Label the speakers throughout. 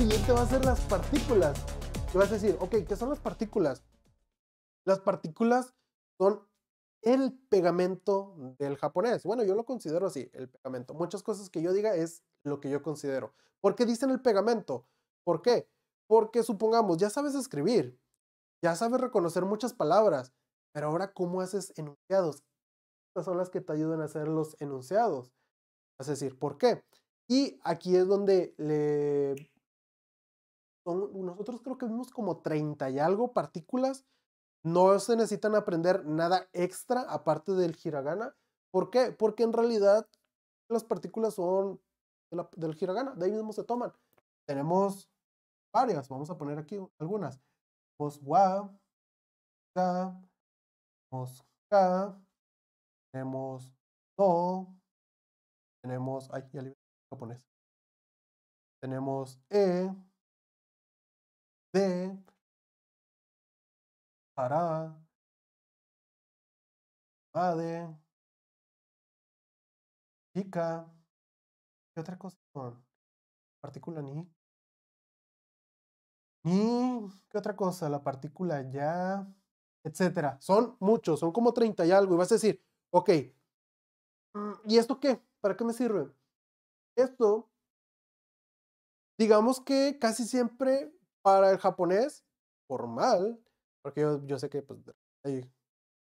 Speaker 1: siguiente va a ser las partículas. te vas a decir, ok, ¿qué son las partículas? Las partículas son el pegamento del japonés. Bueno, yo lo considero así, el pegamento. Muchas cosas que yo diga es lo que yo considero. ¿Por qué dicen el pegamento? ¿Por qué? Porque supongamos, ya sabes escribir, ya sabes reconocer muchas palabras, pero ahora ¿cómo haces enunciados? Estas son las que te ayudan a hacer los enunciados. vas a decir, ¿por qué? Y aquí es donde le nosotros creo que vimos como 30 y algo partículas. No se necesitan aprender nada extra aparte del hiragana. ¿Por qué? Porque en realidad las partículas son del hiragana, de ahí mismo se toman. Tenemos varias, vamos a poner aquí algunas. Tenemos wa,
Speaker 2: ka, tenemos tenemos do, tenemos, ay, japonés. Tenemos e, de, para, madre, chica, ¿qué otra cosa partícula ni? Ni, ¿qué otra cosa? La partícula ya,
Speaker 1: etcétera. Son muchos, son como 30 y algo. Y vas a decir, ok, mm, ¿y esto qué? ¿Para qué me sirve? Esto, digamos que casi siempre para el japonés formal, porque yo, sé que, pues, ahí,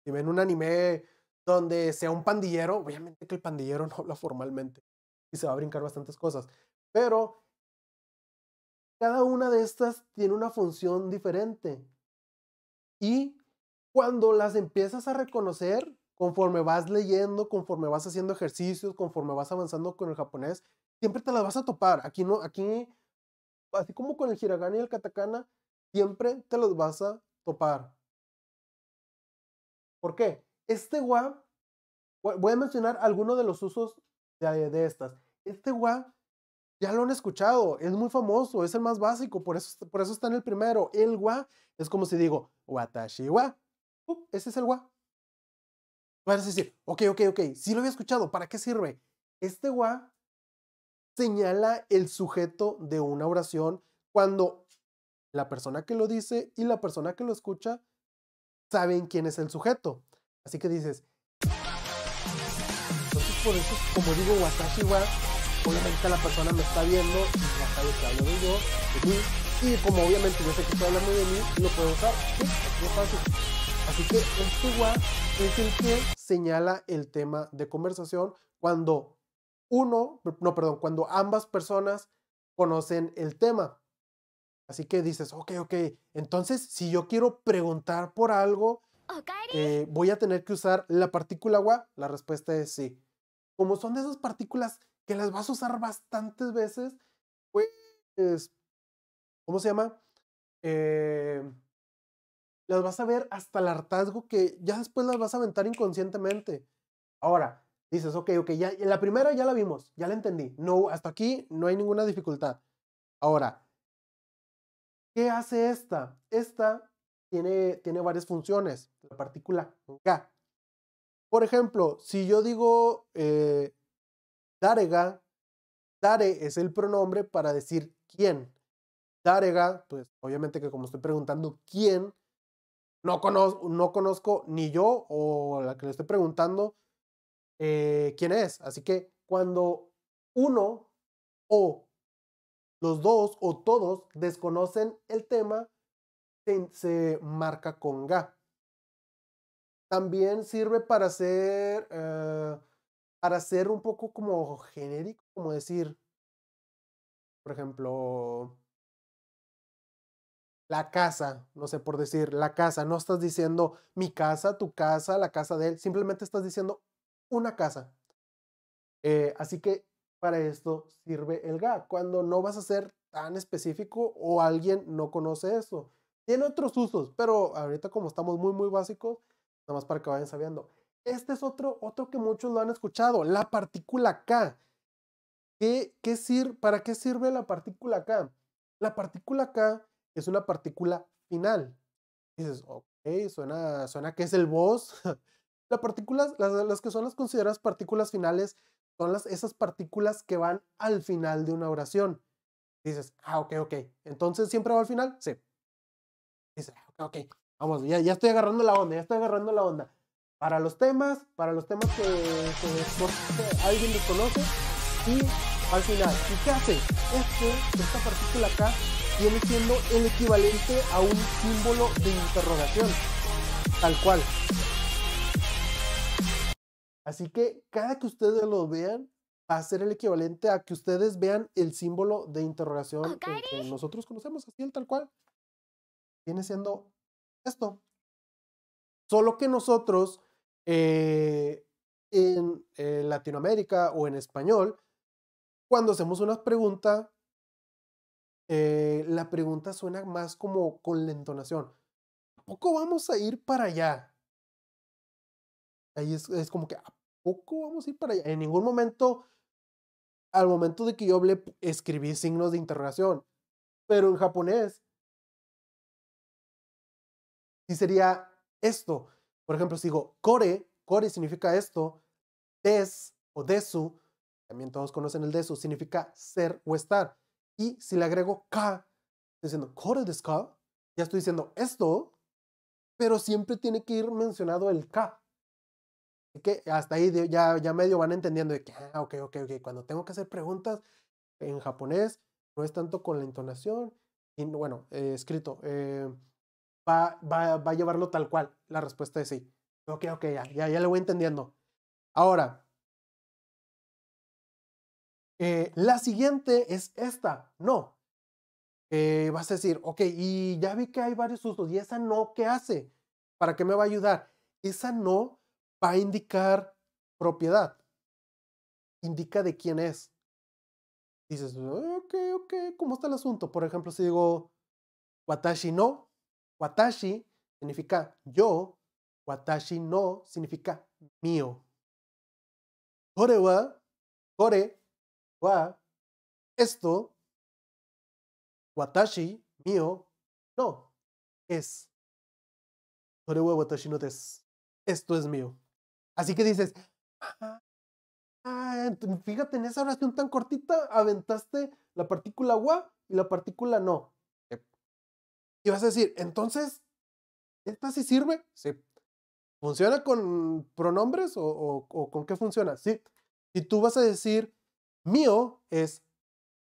Speaker 1: si ven un anime donde sea un pandillero, obviamente que el pandillero no habla formalmente y se va a brincar bastantes cosas, pero cada una de estas tiene una función diferente. Y cuando las empiezas a reconocer, conforme vas leyendo, conforme vas haciendo ejercicios, conforme vas avanzando con el japonés, siempre te las vas a topar. Aquí no, aquí así como con el hiragana y el katakana, siempre te los vas a topar. ¿Por qué? Este wa, voy a mencionar algunos de los usos de, estas. Este wa ya lo han escuchado, es muy famoso, es el más básico, por eso, por eso está en el primero. El wa es como si digo, watashi wa. ese es el wa. puedes decir, ok, ok, ok, Si lo había escuchado, ¿para qué sirve? Este wa señala el sujeto de una oración cuando la persona que lo dice y la persona que lo escucha saben quién es el sujeto. Así que dices, entonces por eso, como digo, Watashi wa, obviamente la persona me está viendo y ya sabe que hablo de yo, de mí, y como obviamente yo sé que estoy hablando de mí, lo puedo usar, sí, es fácil. Así que este wa es el que señala el tema de conversación cuando uno, no, perdón, cuando ambas personas conocen el tema. Así que dices, ok, ok, entonces si yo quiero preguntar por algo, eh, voy a tener que usar la partícula wa. La respuesta es sí. Como son de esas partículas que las vas a usar bastantes veces, pues, ¿cómo se llama? Eh, las vas a ver hasta el hartazgo que ya después las vas a aventar inconscientemente. Ahora, dices, ok, ok, ya, la primera ya la vimos, ya la entendí. No, hasta aquí no hay ninguna dificultad. Ahora, ¿qué hace esta? Esta tiene, tiene varias funciones, la partícula K. Por ejemplo, si yo digo eh, darega, dare es el pronombre para decir quién. Darega, pues obviamente que como estoy preguntando quién, no conozco, no conozco ni yo o la que le estoy preguntando, eh, quién es. Así que cuando uno o los dos o todos desconocen el tema, se, marca con ga. También sirve para ser, eh, para ser un poco como genérico, como decir, por ejemplo, la casa, no sé por decir, la casa. No estás diciendo mi casa, tu casa, la casa de él. Simplemente estás diciendo una casa. Eh, así que para esto sirve el GA, cuando no vas a ser tan específico o alguien no conoce eso. Tiene otros usos, pero ahorita como estamos muy, muy básicos, nada más para que vayan sabiendo. Este es otro, otro que muchos lo han escuchado, la partícula K. ¿Qué, qué ¿Para qué sirve la partícula K? La partícula K es una partícula final. dices, ok, suena, suena que es el boss, las partículas, las, las, que son las consideradas partículas finales son las, esas partículas que van al final de una oración. Dices, ah, ok, ok. Entonces, ¿siempre va al final? Sí. Dices, ah, ok, ok. Vamos, ya, ya estoy agarrando la onda, ya estoy agarrando la onda. Para los temas, para los temas que, que, alguien desconoce. Y al final, ¿y qué hace? Este, esta partícula acá viene siendo el equivalente a un símbolo de interrogación. Tal cual. Así que cada que ustedes lo vean, va a ser el equivalente a que ustedes vean el símbolo de ¡Ah, interrogación que nosotros conocemos, así el tal cual. Viene siendo esto. Solo que nosotros eh, en eh, Latinoamérica o en español, cuando hacemos una pregunta, eh, la pregunta suena más como con la entonación. ¿A poco vamos a ir para allá? Ahí es, como que, poco vamos a ir para allá. En ningún momento, al momento de que yo hablé, escribí signos de interrogación, pero en japonés, sí sería esto. Por ejemplo, si digo core, core significa esto, des o desu, también todos conocen el desu, significa ser o estar. Y si le agrego ka, diciendo core desu ka, ya estoy diciendo esto, pero siempre tiene que ir mencionado el ka que hasta ahí ya, ya medio van entendiendo de que, ah, ok, ok, ok, cuando tengo que hacer preguntas en japonés, no es tanto con la entonación, y bueno, eh, escrito, eh, va, va, a llevarlo tal cual, la respuesta es sí. Ok, ok, ya, ya, ya le voy entendiendo. Ahora, eh, la siguiente es esta, no. vas a decir, ok, y ya vi que hay varios usos, y esa no, ¿qué hace? ¿Para qué me va a ayudar? Esa no va a indicar propiedad. Indica de quién es. Dices, ok, ok, ¿cómo está el asunto? Por ejemplo, si digo watashi no, watashi significa yo, watashi no significa mío. Kore
Speaker 2: wa, kore wa, esto, watashi, mío, no, es. Kore wa watashi no es. Esto es mío. Así que dices, ah,
Speaker 1: ah, fíjate, en esa oración tan cortita aventaste la partícula wa y la partícula no. Y vas a decir, entonces, ¿esta sí sirve? Sí. ¿Funciona con pronombres o, con qué funciona? Sí. Y tú vas a decir, mío es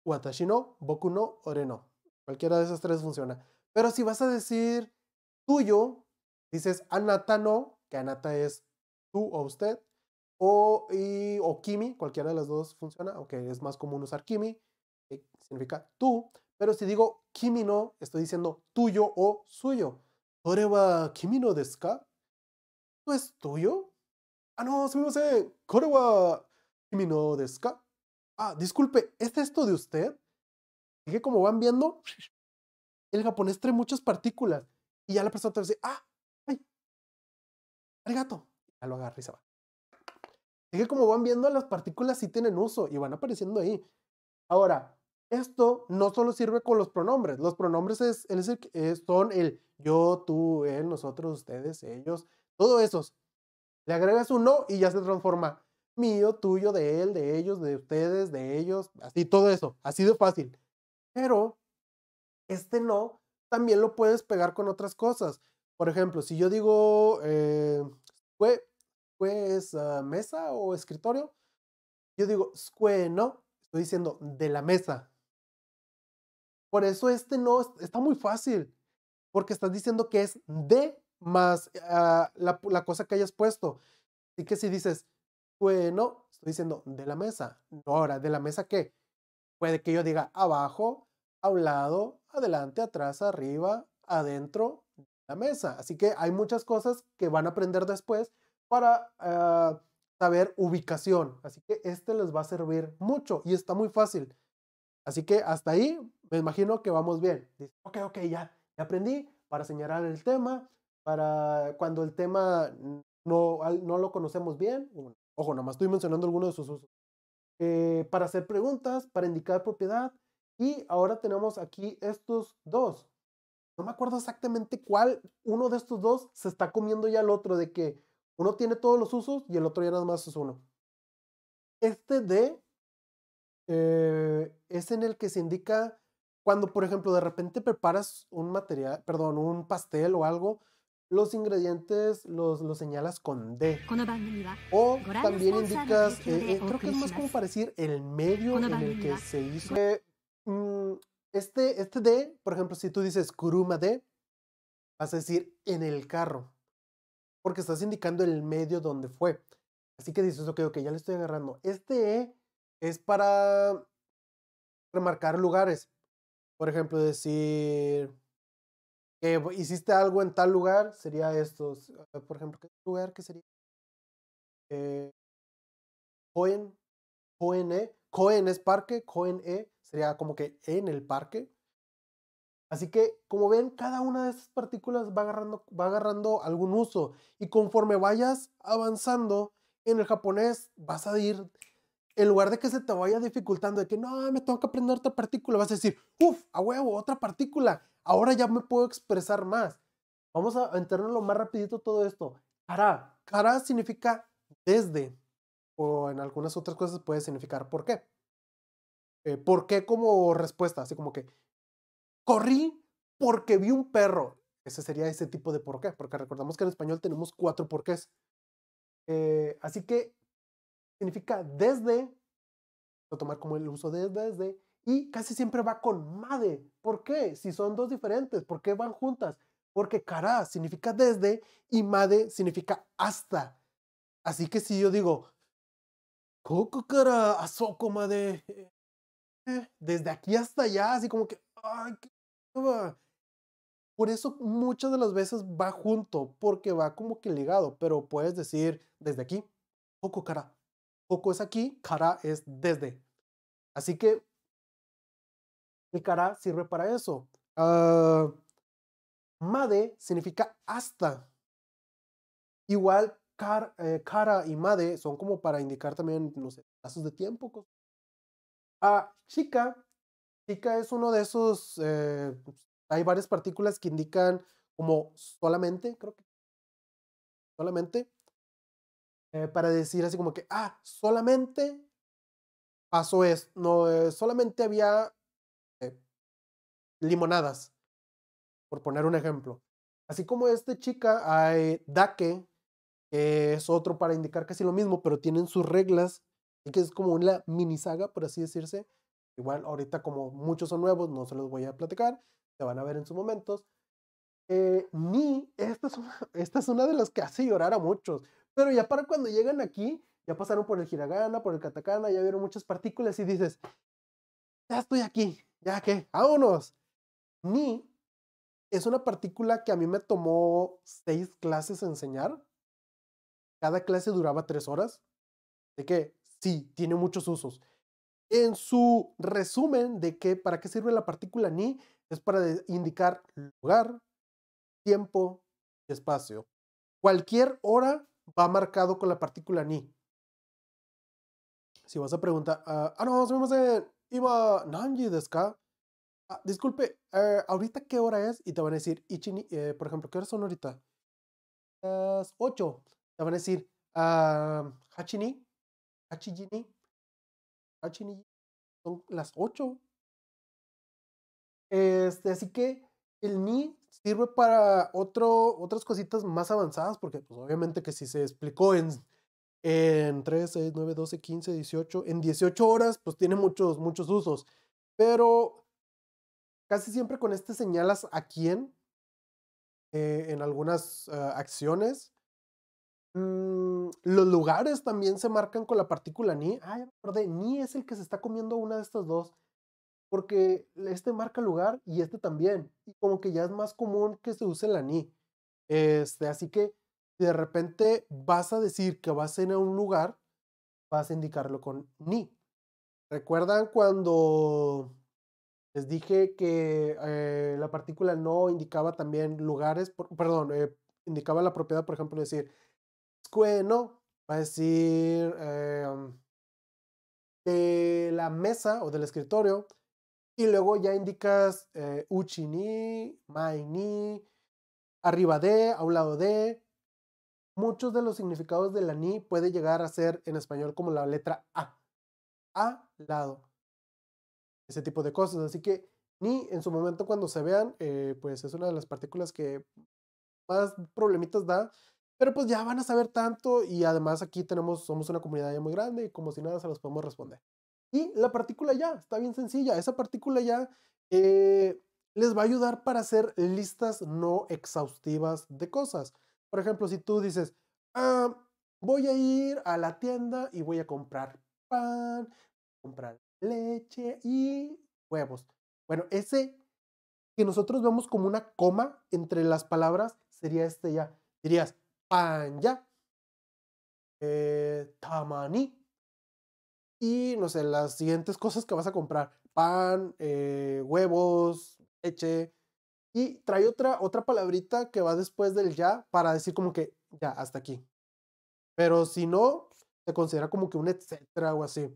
Speaker 1: watashi no, boku no, ore no. Cualquiera de esas tres funciona. Pero si vas a decir tuyo, dices anata no, que anata es tú o usted, o, y, o kimi, cualquiera de las dos funciona, aunque es más común usar kimi, eh, significa tú, pero si digo kimi no, estoy diciendo tuyo o suyo. ¿Sore kimi no desu ka? ¿Esto es tuyo? Ah, no, me ¿kore wa kimi no desu Ah, disculpe, ¿es esto de usted? Así que como van viendo, el japonés trae muchas partículas y ya la persona te dice, ah, ay, arigato, ya lo agarra y se va. Es que como van viendo, las partículas sí tienen uso y van apareciendo ahí. Ahora, esto no solo sirve con los pronombres. Los pronombres es, eh, son el yo, tú, él, nosotros, ustedes, ellos, todo esos. Le agregas un no y ya se transforma. Mío, tuyo, de él, de ellos, de ustedes, de ellos, así, todo eso. Así de fácil. Pero este no también lo puedes pegar con otras cosas. Por ejemplo, si yo digo, eh, ¿Fue, pues mesa o escritorio. Yo digo square, no. Estoy diciendo de la mesa. Por eso este no está muy fácil. Porque estás diciendo que es de más ah, la, cosa que hayas puesto. Así que si dices, no, estoy diciendo de la mesa. Ahora, ¿de la mesa qué? Puede que yo diga abajo, a un lado, adelante, atrás, arriba, adentro, la mesa. Así que hay muchas cosas que van a aprender después para ah, saber ubicación. Así que este les va a servir mucho y está muy fácil. Así que hasta ahí me imagino que vamos bien. Dice, ok, ok, ya, aprendí para señalar el tema, para cuando el tema no, no lo conocemos bien. Ojo, nomás estoy mencionando algunos de sus usos. Eh, para hacer preguntas, para indicar propiedad. Y ahora tenemos aquí estos dos, no me acuerdo exactamente cuál, uno de estos dos se está comiendo ya el otro, de que uno tiene todos los usos y el otro ya nada más es uno. Este D eh, es en el que se indica cuando, por ejemplo, de repente preparas un material, perdón, un pastel o algo, los ingredientes los, los señalas con D. O también indicas, eh, eh creo que es más como para el medio en el que se hizo. Eh, mm, este, este de, por ejemplo, si tú dices kuruma de, vas a decir en el carro, porque estás indicando el medio donde fue. Así que dices, ok, ok, ya le estoy agarrando. Este e es para remarcar lugares. Por ejemplo, decir que hiciste algo en tal lugar, sería esto. Ah, por ejemplo, ¿qué lugar que sería? Eh, coen coen E. Coen es parque, Cohen E Sería como que en el parque. Así que, como ven, cada una de estas partículas va agarrando, va agarrando algún uso. Y conforme vayas avanzando en el japonés, vas a ir, en lugar de que se te vaya dificultando, de que no, me tengo que aprender otra partícula, vas a decir, uff, a huevo, otra partícula. Ahora ya me puedo expresar más. Vamos a lo más rapidito todo esto. cara cara significa desde. O en algunas otras cosas puede significar por qué. Eh, ¿por qué como respuesta? Así como que, corrí porque vi un perro. Ese sería ese tipo de por qué, porque recordamos que en español tenemos cuatro porqués. Eh, así que significa desde, lo tomar como el uso de desde, y casi siempre va con made. ¿Por qué? Si son dos diferentes, ¿por qué van juntas? Porque cara significa desde y made significa hasta. Así que si yo digo, Coco cara, soco made, eh, desde aquí hasta allá, así como que, Por eso muchas de las veces va junto, porque va como que ligado, pero puedes decir desde aquí, poco cara. Poco es aquí, cara es desde. Así que el cara sirve para eso. Ah, made significa hasta. Igual eh, cara y made son como para indicar también, no sé, pasos de tiempo, chica. Ah, chica es uno de esos. Eh, pues, hay varias partículas que indican como solamente, creo que. Solamente. Eh, para decir así como que, ah, solamente pasó esto. No, eh, solamente había limonadas, por poner un ejemplo. Así como este chica, hay Daque es otro para indicar casi lo mismo, pero tienen sus reglas que es como una mini saga, por así decirse. Igual ahorita como muchos son nuevos, no se los voy a platicar, se van a ver en sus momentos. Eh, ni, esta es, una, esta es una de las que hace llorar a muchos, pero ya para cuando llegan aquí, ya pasaron por el hiragana, por el katakana, ya vieron muchas partículas y dices, ya estoy aquí, ya que, vámonos. Ni es una partícula que a mí me tomó seis clases enseñar. Cada clase duraba tres horas. Así que sí, tiene muchos usos. En su resumen de que para qué sirve la partícula ni es para indicar lugar, tiempo y espacio. Cualquier hora va marcado con la partícula ni. Si vas a preguntar, ah, ah no, a Iba Nanji Deska. Ah, disculpe, eh, ¿ahorita qué hora es? Y te van a decir, Ichini, eh, por ejemplo, ¿qué hora son ahorita?
Speaker 2: Las 8. Te van a decir, ah, Hachini, son las 8.
Speaker 1: Este, así que el Ni sirve para otras cositas más avanzadas, porque pues, obviamente que si se explicó en, en 3, 6, 9, 12, 15, 18, en 18 horas, pues tiene muchos, muchos usos. Pero casi siempre con este señalas a quién eh, en algunas eh, acciones Mm, los lugares también se marcan con la partícula ni. Ay, ah, perdón. Ni es el que se está comiendo una de estas dos. Porque este marca lugar y este también. Y como que ya es más común que se use la ni. Este, así que si de repente vas a decir que vas a a un lugar, vas a indicarlo con ni. ¿Recuerdan cuando les dije que eh, la partícula no indicaba también lugares, perdón, eh, indicaba la propiedad, por ejemplo, decir, no, va a decir em, de la mesa o del escritorio, y luego ya indicas eh, uchi ni, mai ni, arriba de, a un lado de. Muchos de los significados de la ni puede llegar a ser en español como la letra a, a lado, ese tipo de cosas. Así que ni en su momento cuando se vean, eh, pues es una de las partículas que más problemitas da pero pues ya van a saber tanto y además aquí tenemos, somos una comunidad ya muy grande y como si nada se los podemos responder. Y la partícula ya, está bien sencilla. Esa partícula ya eh, les va a ayudar para hacer listas no exhaustivas de cosas. Por ejemplo, si tú dices, ah, voy a ir a la tienda y voy a comprar pan, comprar leche y huevos. Bueno, ese que nosotros vemos como una coma entre las palabras sería este ya. Dirías, Pan ya, eh, tamani, y no sé, las siguientes cosas que vas a comprar, pan, eh, huevos, leche. Y trae otra, otra palabrita que va después del ya para decir como que ya, hasta aquí. Pero si no, se considera como que un etcétera o así.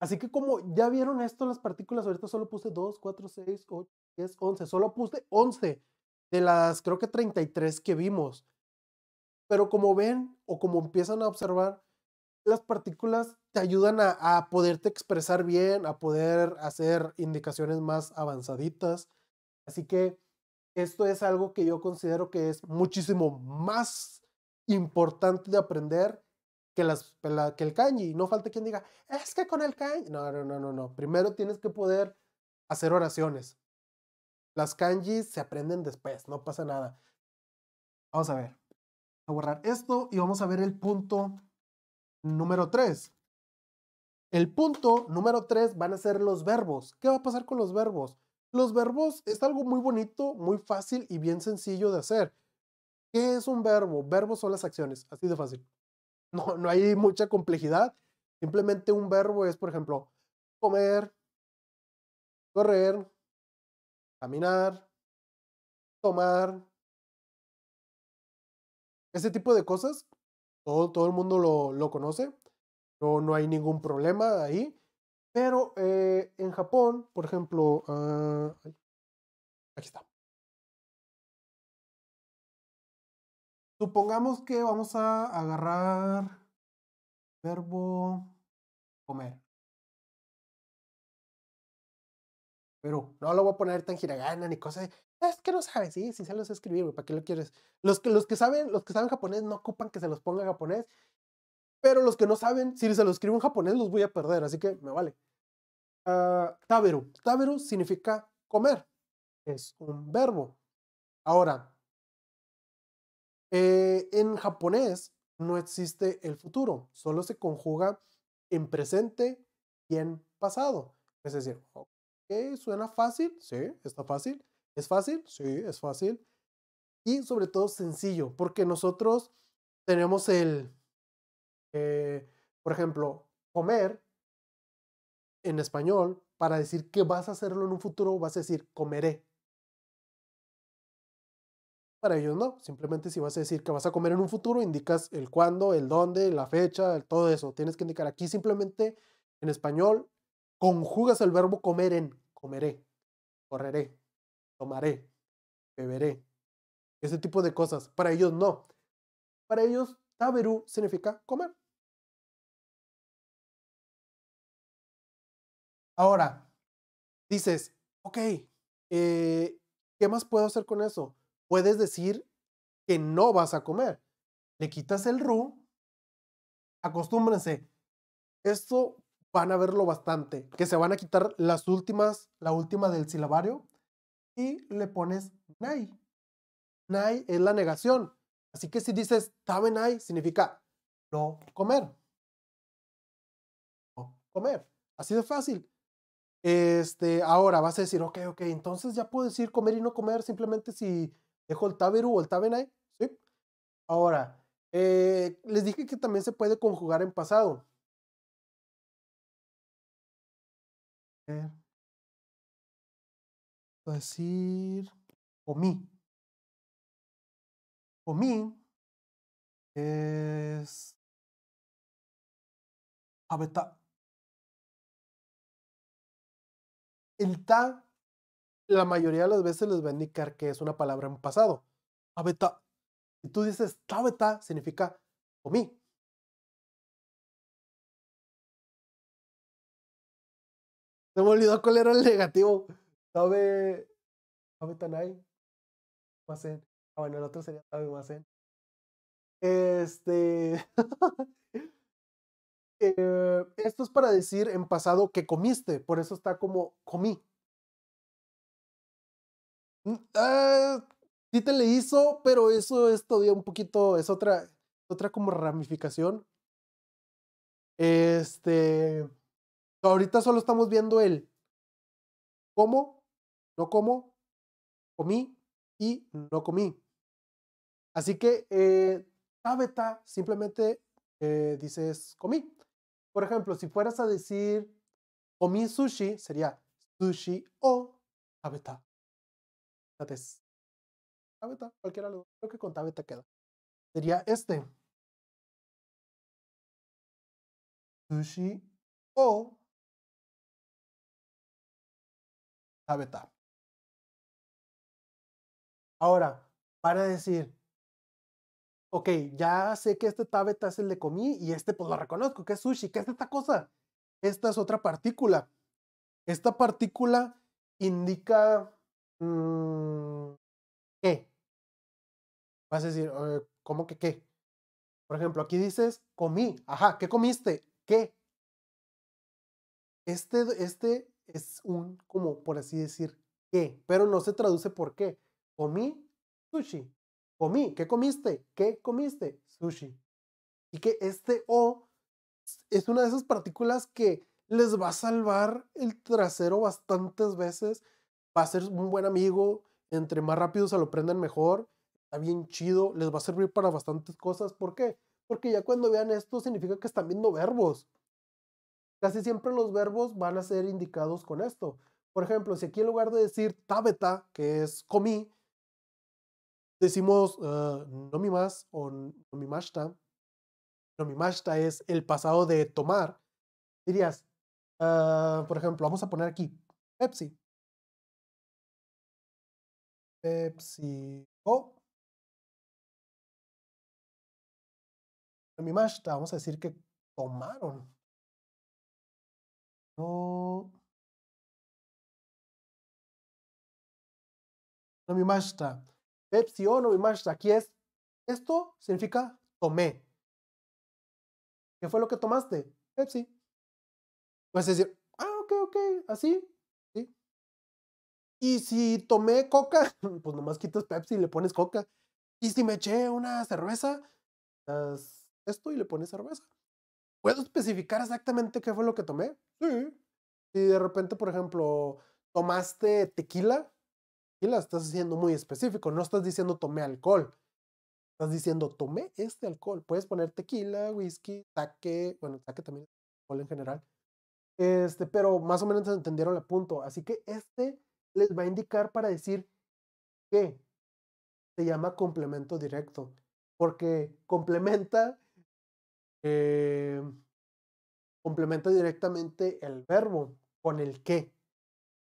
Speaker 1: Así que como ya vieron esto, las partículas, ahorita solo puse 2, 4, 6, 8, 10, 11. Solo puse 11 de las creo que 33 que vimos. Pero como ven o como empiezan a observar, las partículas te ayudan a, poderte expresar bien, a poder hacer indicaciones más avanzaditas. Así que esto es algo que yo considero que es muchísimo más importante de aprender que, las, que el kanji. No falta quien diga, es que con el kanji. No, no, no, no, no. Primero tienes que poder hacer oraciones. Las kanjis se aprenden después, no pasa nada. Vamos a ver a borrar esto y vamos a ver el punto número 3. El punto número 3 van a ser los verbos. ¿Qué va a pasar con los verbos? Los verbos es algo muy bonito, muy fácil y bien sencillo de hacer. ¿Qué es un verbo? Verbos son las acciones, así de fácil. No, no hay mucha complejidad.
Speaker 2: Simplemente un verbo es, por ejemplo, comer, correr, caminar, tomar, ese tipo de cosas, todo, todo el mundo lo, conoce, no, no, hay ningún problema ahí, pero eh, en Japón, por ejemplo, ah, aquí está. Supongamos que vamos a agarrar verbo comer. Pero
Speaker 1: no lo voy a poner tan hiragana ni cosas. Es que no sabes, sí, si se los escribo ¿para qué lo quieres? Los que, los que saben, los que saben japonés no ocupan que se los ponga en japonés, pero los que no saben, si se los escribo en japonés los voy a perder, así que me vale. Ah, taberu. Taberu significa comer. Es un verbo. Ahora, eh, en japonés no existe el futuro, solo se conjuga en presente y en pasado. Es decir, ok, suena fácil, sí, está fácil, ¿Es fácil? Sí, es fácil. Y sobre todo sencillo, porque nosotros tenemos el, eh, por ejemplo, comer en español para decir que vas a hacerlo en un futuro, vas a decir comeré. Para ellos no, simplemente si vas a decir que vas a comer en un futuro, indicas el cuándo, el dónde, la fecha, todo eso. Tienes que indicar aquí simplemente en español, conjugas el verbo comer en comeré, correré, tomaré, beberé, ese tipo de cosas. Para
Speaker 2: ellos no. Para ellos, taberú significa comer. Ahora, dices, ok, eh, ¿qué más puedo hacer con eso? Puedes decir que
Speaker 1: no vas a comer. Le quitas el ru, acostúmbrense. Esto van a verlo bastante, que se van a quitar las últimas, la última del silabario y le pones nai. Nai es la negación. Así que si dices nai significa no comer. No comer. Así de fácil. Este, ahora vas a decir, ok, ok, entonces ya puedo decir comer y no comer simplemente si dejo el taberu o el tabenai. ¿Sí?
Speaker 2: Ahora, eh, les dije que también se puede conjugar en pasado a decir o Comí es abeta El ta, la mayoría de las veces les va a indicar que es una palabra en pasado. abeta y tú dices tabeta, significa comí. Se me olvidó cuál era el negativo. Tabe. Tabe Tanai. Ah, bueno, el otro sería Tabe Masen. Este.
Speaker 1: Eh, esto es para decir en pasado que comiste, por eso está como comí. Mm, ah, sí te le hizo, pero eso es todavía un poquito, es otra, otra como ramificación. Este, ahorita solo estamos viendo el cómo no como, comí y no comí. Así que eh, tabeta simplemente eh, dices comí. Por ejemplo, si fueras a decir comí sushi, sería sushi o
Speaker 2: tabeta. Entonces, tabeta, cualquiera lo que con tabeta queda. Sería este. Sushi o tabeta. Ahora, para decir,
Speaker 1: ok, ya sé que este tabeta es el de comí y este pues lo reconozco, que es sushi, qué es esta cosa. Esta es otra partícula. Esta partícula indica mm, qué. Vas a decir, eh, ¿cómo que qué? Por ejemplo, aquí dices comí. Ajá, ¿qué comiste? ¿Qué? Este, este es un, como por así decir, qué, pero no se traduce por qué. Comí sushi. Comí. ¿Qué comiste? ¿Qué comiste? Sushi. Y que este O es una de esas partículas que les va a salvar el trasero bastantes veces. Va a ser un buen amigo. Entre más rápido se lo prenden mejor. Está bien chido. Les va a servir para bastantes cosas. ¿Por qué? Porque ya cuando vean esto significa que están viendo verbos. Casi siempre los verbos van a ser indicados con esto. Por ejemplo, si aquí en lugar de decir tabeta, que es comí, decimos ah, nomimas o mi Nomimashta es el pasado de tomar.
Speaker 2: Dirías, ah, por ejemplo, vamos a poner aquí Pepsi. Pepsi o Nomimashita, vamos a decir que tomaron. No. Nomimashita. Pepsi no, más aquí es, esto significa tomé. ¿Qué fue lo que tomaste? Pepsi. Pues decir, ah, ok, ok, así,
Speaker 1: Y si tomé coca, pues nomás quitas Pepsi y le pones coca. Y si me eché una cerveza, quitas esto y le pones cerveza. ¿Puedo especificar exactamente qué fue lo que tomé? Sí. Si de repente, por ejemplo, tomaste tequila, la estás haciendo muy específico, no estás diciendo tomé alcohol. Estás diciendo tomé este alcohol. Puedes poner tequila, whisky, taque bueno, taque también alcohol en general. Este, pero más o menos entendieron el punto. Así que este les va a indicar para decir que se llama complemento directo, porque complementa, eh, complementa directamente el verbo con el que.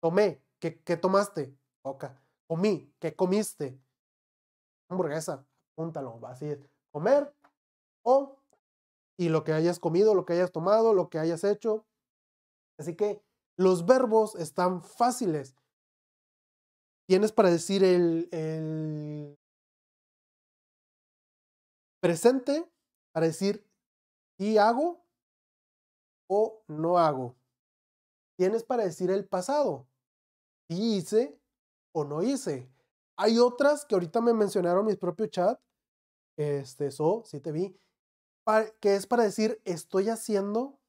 Speaker 1: Tomé, ¿qué, qué tomaste? Oca comí, ¿qué comiste? Hamburguesa, apúntalo, así es, comer o y lo que hayas comido, lo que hayas tomado, lo que hayas hecho. Así que los verbos están fáciles.
Speaker 2: Tienes para decir el, presente, para decir ¿Y hago
Speaker 1: o no hago. Tienes para decir el pasado. ¿Y hice o no hice. Hay otras que ahorita me mencionaron mis propio chat, este, so, si te vi, para, que es para decir estoy haciendo,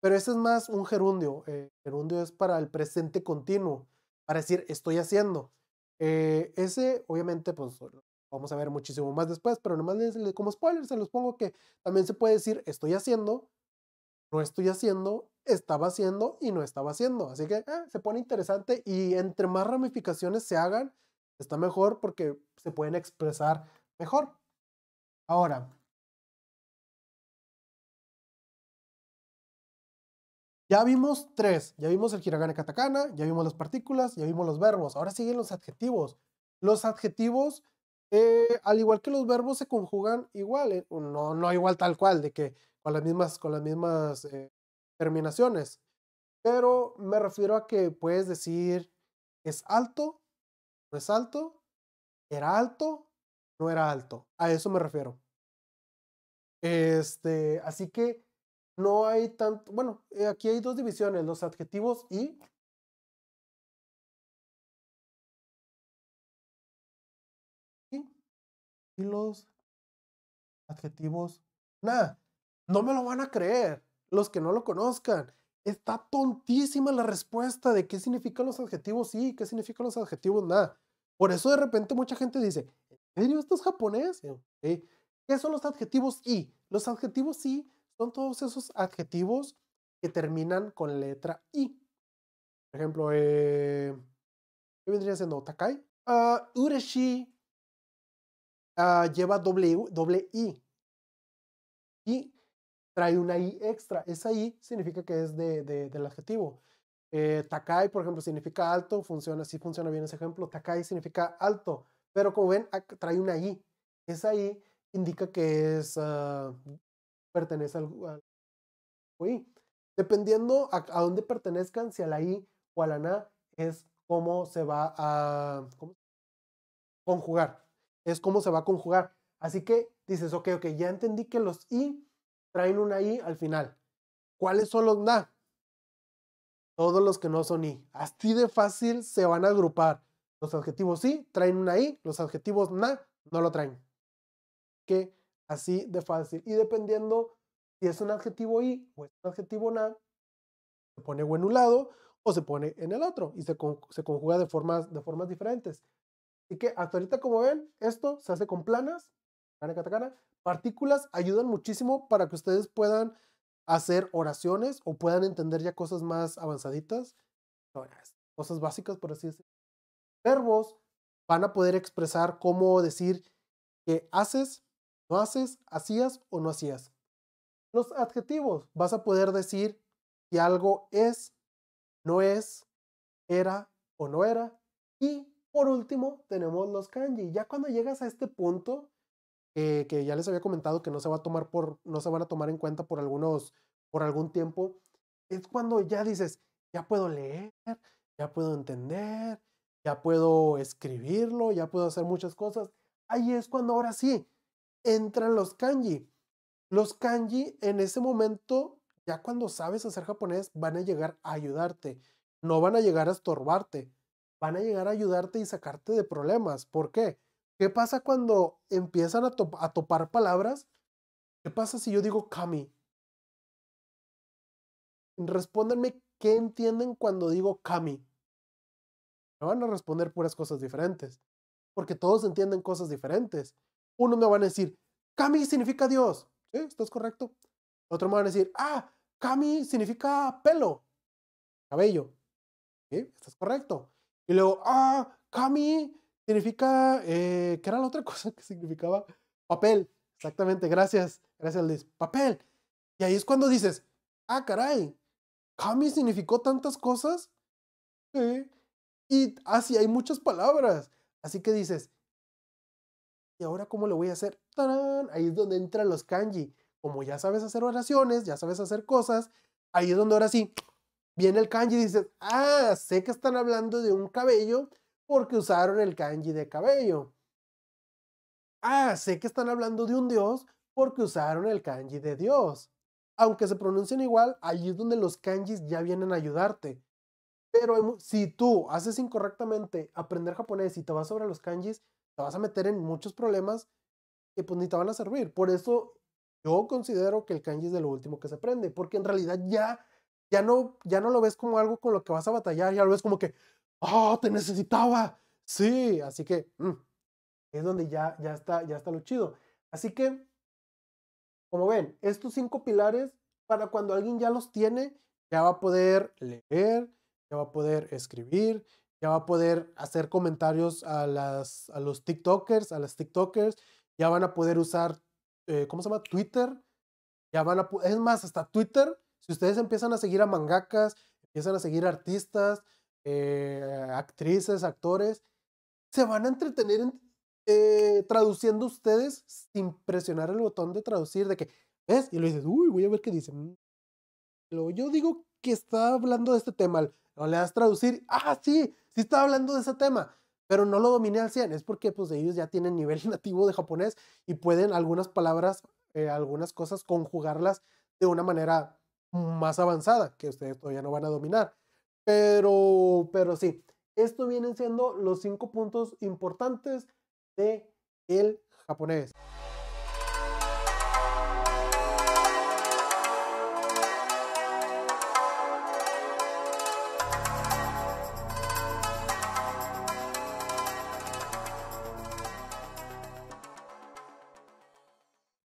Speaker 1: pero ese es más un gerundio. Eh, gerundio es para el presente continuo, para decir estoy haciendo. Eh, ese, obviamente, pues vamos a ver muchísimo más después, pero nomás como spoiler se los pongo que también se puede decir estoy haciendo, no estoy haciendo estaba haciendo y no estaba haciendo. Así que ah, se pone interesante y entre más ramificaciones se hagan, está mejor porque se pueden expresar mejor.
Speaker 2: Ahora, Ya vimos tres, ya vimos el hiragana katakana, ya vimos las partículas, ya
Speaker 1: vimos los verbos, ahora siguen los adjetivos. Los adjetivos, eh, al igual que los verbos, se conjugan igual, eh, no, no igual tal cual, de que con las mismas, con las mismas eh, terminaciones, pero me refiero a que puedes decir es alto, no es alto, era alto, no era alto. A eso me refiero. Este, así que no hay
Speaker 2: tanto, bueno, eh, aquí hay dos divisiones, los adjetivos y y los adjetivos. Nada, no me lo van a creer
Speaker 1: los que no lo conozcan. Está tontísima la respuesta de qué significan los adjetivos y qué significan los adjetivos nada. Por eso de repente mucha gente dice, ¿en serio esto es japonés? ¿Qué son los adjetivos y? Los adjetivos y son todos esos adjetivos que terminan con letra i. Por ejemplo, eh, ¿qué vendría siendo? Takai. Ah, ureshi ah, lleva doble, doble i. Y trae una I extra. Esa I significa que es del adjetivo. Eh, takai, por ejemplo, significa alto, funciona, así, funciona bien ese ejemplo. Takai significa alto, pero como ven, trae una I. Esa I indica que es, ah, pertenece al, I. Dependiendo a, dónde pertenezcan, si a la I o a la NA, es cómo se va a conjugar. Es cómo se va a conjugar. Así que dices, ok, ok, ya entendí que los I traen una I al final. ¿Cuáles son los na? Todos los que no son I. Así de fácil se van a agrupar. Los adjetivos I traen una I, los adjetivos na no lo traen. Que así de fácil. Y dependiendo si es un adjetivo I o es un adjetivo na, se pone o en un lado o se pone en el otro y se, conjuga de formas, de formas diferentes. Así que hasta ahorita, como ven, esto se hace con planas katakana, Partículas ayudan muchísimo para que ustedes puedan hacer oraciones o puedan entender ya cosas más avanzaditas, cosas básicas, por así decirlo. Verbos van a poder expresar cómo decir que haces, no haces, hacías o no hacías. Los adjetivos, vas a poder decir si algo es, no es, era o no era. Y por último tenemos los kanji. Ya cuando llegas a este punto, eh, que ya les había comentado que no se va a tomar por, no se van a tomar en cuenta por algunos, por algún tiempo, es cuando ya dices, ya puedo leer, ya puedo entender, ya puedo escribirlo, ya puedo hacer muchas cosas. Ahí es cuando ahora sí entran los kanji. Los kanji en ese momento, ya cuando sabes hacer japonés, van a llegar a ayudarte. No van a llegar a estorbarte. Van a llegar a ayudarte y sacarte de problemas. ¿Por qué? ¿Qué pasa cuando empiezan a, topar palabras? ¿Qué pasa si yo digo Kami? Respóndenme qué entienden cuando digo Kami? Me van a responder puras cosas diferentes, porque todos entienden cosas diferentes. Uno me van a decir, Kami significa Dios. ¿Sí? ¿Estás correcto? Otro me van a decir, ah, Kami significa pelo, cabello. ¿Sí? ¿Estás correcto? Y luego, ah, Cami Significa, eh, ¿qué era la otra cosa que significaba? Papel, exactamente, gracias, gracias Liz, papel. Y ahí es cuando dices, ah, caray, Kami significó tantas cosas. Sí Y así ah, hay muchas palabras. Así que dices, ¿y ahora cómo lo voy a hacer? Ahí es donde entran los kanji. Como ya sabes hacer oraciones, ya sabes hacer cosas, ahí es donde ahora sí viene el kanji y dices, ah, sé que están hablando de un cabello porque usaron el kanji de cabello. Ah, sé que están hablando de un dios porque usaron el kanji de Dios. Aunque se pronuncien igual, allí es donde los kanjis ya vienen a ayudarte. Pero si tú haces incorrectamente aprender japonés y te vas sobre los kanjis, te vas a meter en muchos problemas que pues ni te van a servir. Por eso yo considero que el kanji es de lo último que se aprende, porque en realidad ya, ya, no, ya no lo ves como algo con lo que vas a batallar, ya lo ves como que, ¡Oh, te necesitaba! Sí, así que mm, es donde ya, ya, está, ya está lo chido. Así que, como ven, estos cinco pilares, para cuando alguien ya los tiene, ya va a poder leer, ya va a poder escribir, ya va a poder hacer comentarios a, las, a los TikTokers, a las TikTokers, ya van a poder usar, eh, ¿cómo se llama? Twitter. Ya van a, es más, hasta Twitter, si ustedes empiezan a seguir a mangakas, empiezan a seguir artistas, eh, actrices, actores, se van a entretener eh, traduciendo ustedes sin presionar el botón de traducir, de que, ¿ves? Y lo dices, uy, voy a ver qué dicen. Mm. Yo digo que está hablando de este tema, lo le das traducir, ah, sí, sí está hablando de ese tema, pero no lo dominé al 100, es porque pues ellos ya tienen nivel nativo de japonés y pueden algunas palabras, eh, algunas cosas conjugarlas de una manera más avanzada que ustedes todavía no van a dominar. Pero, pero sí, esto vienen siendo los cinco puntos importantes de el japonés.